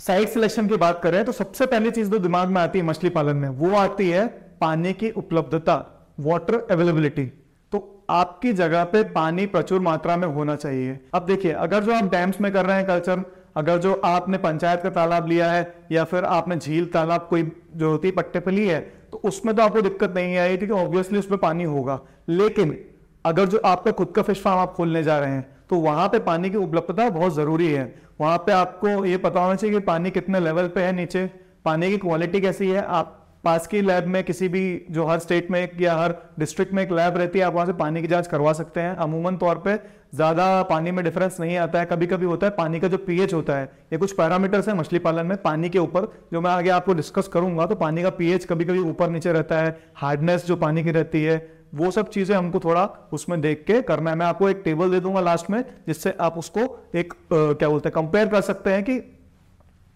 side selection की बात करें तो सबसे पहली चीज जो तो दिमाग में आती है मछली पालन में वो आती है पानी की उपलब्धता वाटर अवेलेबिलिटी तो आपकी जगह पे पानी प्रचुर मात्रा में होना चाहिए अब देखिए अगर जो आप डैम्स में कर रहे हैं कल्चर अगर जो आपने पंचायत का तालाब लिया है या फिर आपने झील तालाब कोई जो होती है पट्टे पर ली है तो उसमें तो आपको दिक्कत नहीं आई ठीक है ऑब्वियसली उसमें पानी होगा लेकिन अगर जो आपका खुद का फिश फार्म आप खोलने जा रहे हैं तो वहां पे पानी की उपलब्धता बहुत जरूरी है वहां पे आपको ये पता होना चाहिए कि पानी कितने लेवल पे है नीचे पानी की क्वालिटी कैसी है आप पास की लैब में किसी भी जो हर स्टेट में या हर डिस्ट्रिक्ट में एक लैब रहती है आप वहाँ से पानी की जांच करवा सकते हैं अमूमन तौर पे ज़्यादा पानी में डिफरेंस नहीं आता है कभी कभी होता है पानी का जो पीएच होता है ये कुछ पैरामीटर्स हैं मछली पालन में पानी के ऊपर जो मैं आगे आपको डिस्कस करूंगा तो पानी का पीएच कभी कभी ऊपर नीचे रहता है हार्डनेस जो पानी की रहती है वो सब चीजें हमको थोड़ा उसमें देख के करना है मैं आपको एक टेबल दे दूंगा लास्ट में जिससे आप उसको एक आ, क्या बोलते हैं कंपेयर कर सकते हैं कि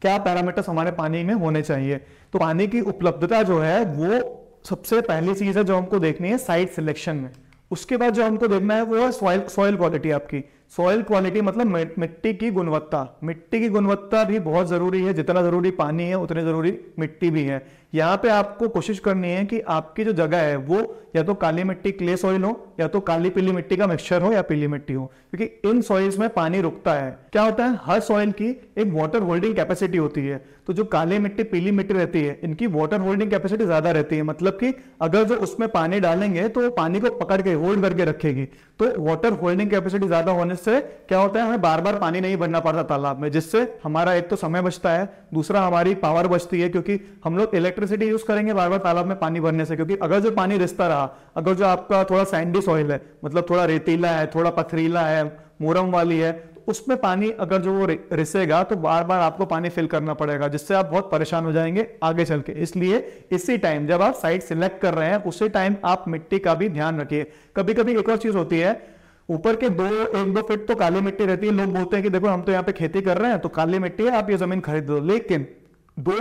क्या पैरामीटर्स हमारे पानी में होने चाहिए तो पानी की उपलब्धता जो है वो सबसे पहली चीज है जो हमको देखनी है साइट सिलेक्शन में उसके बाद जो हमको देखना है वो है सॉइल सॉइल क्वालिटी आपकी सॉइल क्वालिटी मतलब मिट्टी की गुणवत्ता मिट्टी की गुणवत्ता भी बहुत जरूरी है जितना जरूरी पानी है उतनी जरूरी मिट्टी भी है यहाँ पे आपको कोशिश करनी है कि आपकी जो जगह है वो या तो काली मिट्टी क्ले सॉइल हो या तो काली पीली मिट्टी का मिक्सचर हो या पीली मिट्टी हो क्योंकि इन सॉइल्स में पानी रुकता है क्या होता है हर सॉइल की एक वाटर होल्डिंग कैपेसिटी होती है तो जो काली मिट्टी पीली मिट्टी रहती है इनकी वाटर होल्डिंग कैपेसिटी ज्यादा रहती है मतलब कि अगर जो उसमें पानी डालेंगे तो वो पानी को पकड़ के होल्ड करके रखेगी तो वाटर होल्डिंग कैपेसिटी ज्यादा होने से क्या होता है हमें बार बार पानी नहीं भरना पड़ता तालाब में जिससे हमारा एक तो समय बचता है दूसरा हमारी पावर बचती है क्योंकि हम लोग इलेक्ट्रिसिटी यूज करेंगे बार बार तालाब में पानी भरने से क्योंकि अगर जो पानी रिश्ता रहा अगर जो आपका थोड़ा सैंडी सॉइल है मतलब थोड़ा रेतीला है थोड़ा पथरीला है मोरम वाली है उसमें पानी अगर जो वो रिसेगा तो बार बार आपको पानी फिल करना पड़ेगा जिससे आप बहुत परेशान हो जाएंगे आगे चल के इसलिए इसी टाइम जब आप साइट सिलेक्ट कर रहे हैं उसी टाइम आप मिट्टी का भी ध्यान रखिए कभी कभी एक और चीज होती है ऊपर के दो एक दो फिट तो काली मिट्टी रहती है लोग बोलते हैं कि देखो हम तो यहाँ पे खेती कर रहे हैं तो काली मिट्टी है आप ये जमीन खरीद दो लेकिन दो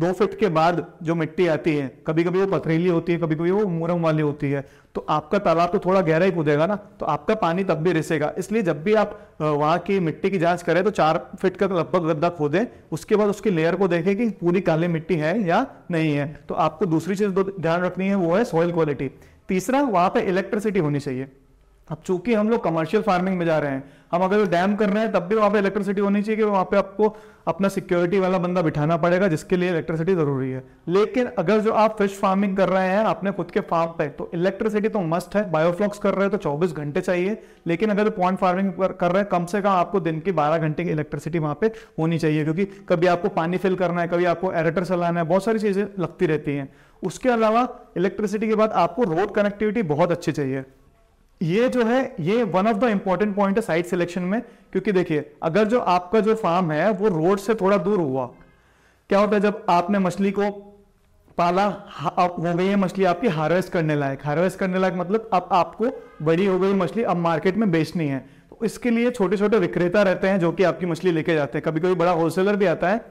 दो फिट के बाद जो मिट्टी आती है कभी कभी वो पथरीली होती है कभी कभी वो मुरम वाली होती है तो आपका तालाब तो थोड़ा गहरा ही कूदेगा ना तो आपका पानी तब भी रिसेगा इसलिए जब भी आप वहाँ की मिट्टी की जांच करें तो चार फिट का लगभग गद्दा खोदें उसके बाद उसकी लेयर को देखें कि पूरी काली मिट्टी है या नहीं है तो आपको दूसरी चीज़ ध्यान रखनी है वो है सॉइल क्वालिटी तीसरा वहाँ पर इलेक्ट्रिसिटी होनी चाहिए अब चूंकि हम लोग कमर्शियल फार्मिंग में जा रहे हैं हम अगर डैम कर रहे हैं तब भी वहां पे इलेक्ट्रिसिटी होनी चाहिए कि वहां पे आपको अपना सिक्योरिटी वाला बंदा बिठाना पड़ेगा जिसके लिए इलेक्ट्रिसिटी जरूरी है लेकिन अगर जो आप फिश फार्मिंग कर रहे हैं अपने खुद के फार्म पे तो इलेक्ट्रिसिटी तो मस्ट है बायोफ्लॉक्स कर रहे हैं तो चौबीस घंटे चाहिए लेकिन अगर पॉइंट फार्मिंग कर रहे हैं कम से कम आपको दिन की बारह घंटे की इलेक्ट्रिसिटी वहां पे होनी चाहिए क्योंकि कभी आपको पानी फिल करना है कभी आपको एरेटर चलाना है बहुत सारी चीजें लगती रहती हैं उसके अलावा इलेक्ट्रिसिटी के बाद आपको रोड कनेक्टिविटी बहुत अच्छी चाहिए ये जो है ये one of the important point है साइट सिलेक्शन में क्योंकि देखिए अगर जो आपका जो फार्म है वो रोड से थोड़ा दूर हुआ क्या होता है जब आपने मछली को पाला हो गई है मछली आपकी हार्वेस्ट करने लायक हार्वेस्ट करने लायक मतलब अब आपको बड़ी हो गई मछली अब मार्केट में बेचनी है तो इसके लिए छोटे छोटे विक्रेता रहते हैं जो कि आपकी मछली लेके जाते हैं कभी कभी बड़ा होलसेलर भी आता है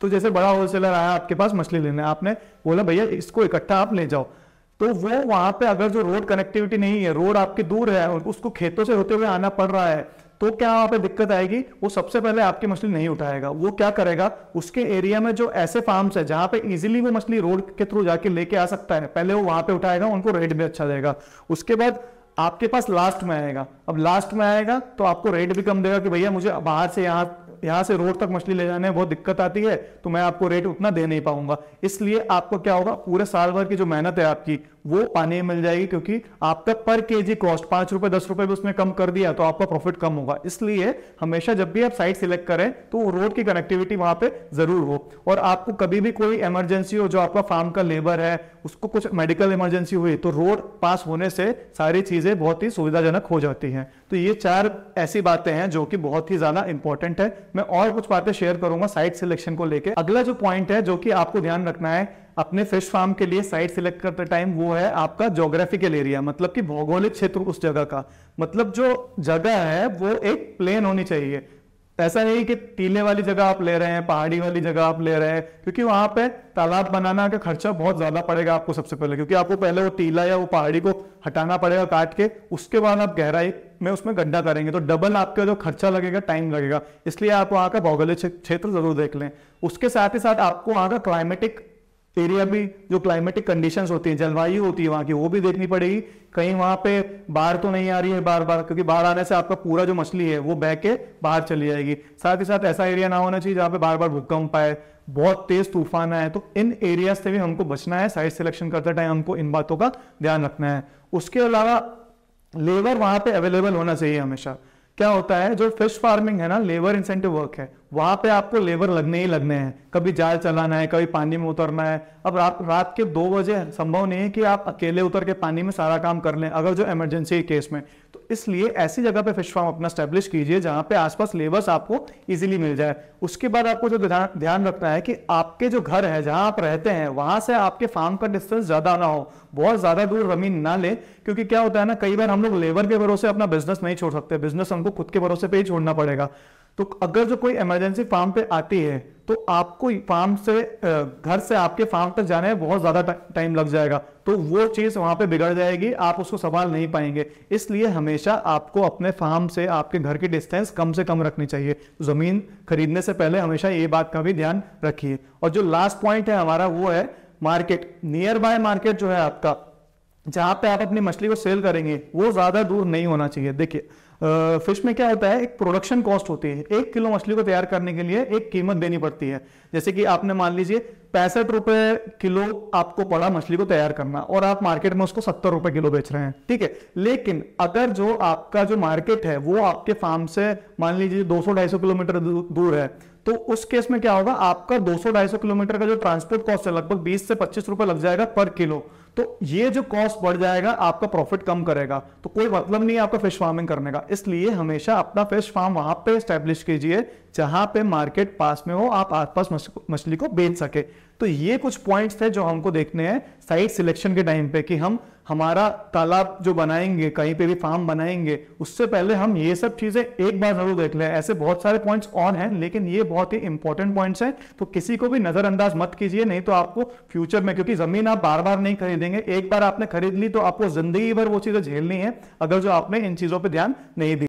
तो जैसे बड़ा होलसेलर आया आपके पास मछली लेने आपने बोला भैया इसको इकट्ठा आप ले जाओ तो वो वहां पे अगर जो रोड कनेक्टिविटी नहीं है रोड आपके दूर है उसको खेतों से होते हुए आना पड़ रहा है तो क्या वहां पे दिक्कत आएगी वो सबसे पहले आपकी मछली नहीं उठाएगा वो क्या करेगा उसके एरिया में जो ऐसे फार्म्स है जहां पे इजीली वो मछली रोड के थ्रू जाके लेके आ सकता है पहले वो वहां पे उठाएगा उनको रेट भी अच्छा देगा उसके बाद आपके पास लास्ट में आएगा अब लास्ट में आएगा तो आपको रेट भी कम देगा कि भैया मुझे बाहर से यहाँ यहाँ से रोड तक मछली ले जाने में बहुत दिक्कत आती है तो मैं आपको रेट उतना दे नहीं पाऊंगा इसलिए आपको क्या होगा पूरे साल भर की जो मेहनत है आपकी वो पाने में मिल जाएगी क्योंकि आपका पर केजी कॉस्ट पांच रुपए दस रुपए भी उसमें कम कर दिया तो आपका प्रॉफिट कम होगा इसलिए हमेशा जब भी आप साइट सिलेक्ट करें तो रोड की कनेक्टिविटी वहां पे जरूर हो और आपको कभी भी कोई इमरजेंसी हो जो आपका फार्म का लेबर है उसको कुछ मेडिकल इमरजेंसी हुई तो रोड पास होने से सारी चीजें बहुत ही सुविधाजनक हो जाती है तो ये चार ऐसी बातें हैं जो कि बहुत ही ज्यादा इंपॉर्टेंट है मैं और कुछ बातें शेयर करूंगा साइट सिलेक्शन को लेकर अगला जो पॉइंट है जो कि आपको ध्यान रखना है अपने फिश फार्म के लिए साइट सिलेक्ट करते टाइम वो है आपका जोग्राफिकल एरिया मतलब कि भौगोलिक क्षेत्र उस जगह का मतलब जो जगह है वो एक प्लेन होनी चाहिए ऐसा नहीं कि टीले वाली जगह आप ले रहे हैं पहाड़ी वाली जगह आप ले रहे हैं क्योंकि वहां पे तालाब बनाना का खर्चा बहुत ज्यादा पड़ेगा आपको सबसे पहले क्योंकि आपको पहले वो टीला या वो पहाड़ी को हटाना पड़ेगा काट के उसके बाद आप गहराई में उसमें गड्ढा करेंगे तो डबल आपका जो खर्चा लगेगा टाइम लगेगा इसलिए आप वहाँ का भौगोलिक क्षेत्र जरूर देख लें उसके साथ ही साथ आपको वहाँ का क्लाइमेटिक एरिया भी जो क्लाइमेटिक कंडीशंस होती हैं जलवायु होती है वहां की वो भी देखनी पड़ेगी कहीं वहां पे बाढ़ तो नहीं आ रही है बार बार क्योंकि बाढ़ आने से आपका पूरा जो मछली है वो बह के बाहर चली जाएगी साथ ही साथ ऐसा एरिया ना होना चाहिए जहां पे बार बार भूकंप आए बहुत तेज तूफान आए तो इन एरियाज से भी हमको बचना है साइड सिलेक्शन करते टाइम हमको इन बातों का ध्यान रखना है उसके अलावा लेबर वहां पे अवेलेबल होना चाहिए हमेशा क्या होता है जो फिश फार्मिंग है ना लेबर इंसेंटिव वर्क है वहां पे आपको लेबर लगने ही लगने हैं कभी जाल चलाना है कभी पानी में उतरना है अब रात रात के दो बजे संभव नहीं है कि आप अकेले उतर के पानी में सारा काम कर लें अगर जो इमरजेंसी केस में इसलिए ऐसी जगह पे फिश फार्म अपना स्टैब्लिश कीजिए जहाँ पे आसपास लेबर्स आपको इजीली मिल जाए उसके बाद आपको जो ध्यान रखना है कि आपके जो घर है जहाँ आप रहते हैं वहां से आपके फार्म का डिस्टेंस ज्यादा ना हो बहुत ज्यादा दूर जमीन ना ले क्योंकि क्या होता है ना कई बार हम लोग लेबर के भरोसे अपना बिजनेस नहीं छोड़ सकते बिजनेस हमको खुद के भरोसे पे ही छोड़ना पड़ेगा तो अगर जो कोई इमरजेंसी फार्म पे आती है तो आपको फार्म से घर से आपके फार्म तक जाने में बहुत ज्यादा टाइम लग जाएगा तो वो चीज वहां पे बिगड़ जाएगी आप उसको संभाल नहीं पाएंगे इसलिए हमेशा आपको अपने फार्म से आपके घर की डिस्टेंस कम से कम रखनी चाहिए जमीन खरीदने से पहले हमेशा ये बात का भी ध्यान रखिए और जो लास्ट पॉइंट है हमारा वो है मार्केट नियर बाय मार्केट जो है आपका जहां पे आप अपनी मछली को सेल करेंगे वो ज्यादा दूर नहीं होना चाहिए देखिए फिश में क्या होता है एक प्रोडक्शन कॉस्ट होती है एक किलो मछली को तैयार करने के लिए एक कीमत देनी पड़ती है जैसे कि आपने मान लीजिए पैंसठ रुपए किलो आपको पड़ा मछली को तैयार करना और आप मार्केट में उसको सत्तर रुपए किलो बेच रहे हैं ठीक है लेकिन अगर जो आपका जो मार्केट है वो आपके फार्म से मान लीजिए ढाई सौ किलोमीटर दूर है तो उस केस में क्या होगा आपका ढाई सौ किलोमीटर का जो ट्रांसपोर्ट कॉस्ट है लगभग बीस से पच्चीस रुपए लग जाएगा पर किलो तो ये जो कॉस्ट बढ़ जाएगा आपका प्रॉफिट कम करेगा तो कोई मतलब नहीं है आपका फिश फार्मिंग करने का इसलिए हमेशा अपना फिश फार्म वहां पे स्टैब्लिश कीजिए जहां पे मार्केट पास में हो आप आसपास मछली को बेच सके तो ये कुछ पॉइंट्स थे जो हमको देखने हैं साइट सिलेक्शन के टाइम पे कि हम हमारा तालाब जो बनाएंगे कहीं पे भी फार्म बनाएंगे उससे पहले हम ये सब चीजें एक बार जरूर देख लें ऐसे बहुत सारे पॉइंट्स ऑन हैं लेकिन ये बहुत ही इंपॉर्टेंट पॉइंट्स हैं तो किसी को भी नजरअंदाज मत कीजिए नहीं तो आपको फ्यूचर में क्योंकि जमीन आप बार बार नहीं खरीद खरीदेंगे एक बार आपने खरीद ली तो आपको जिंदगी भर वो चीजें झेलनी है अगर जो आपने इन चीजों पर ध्यान नहीं दिया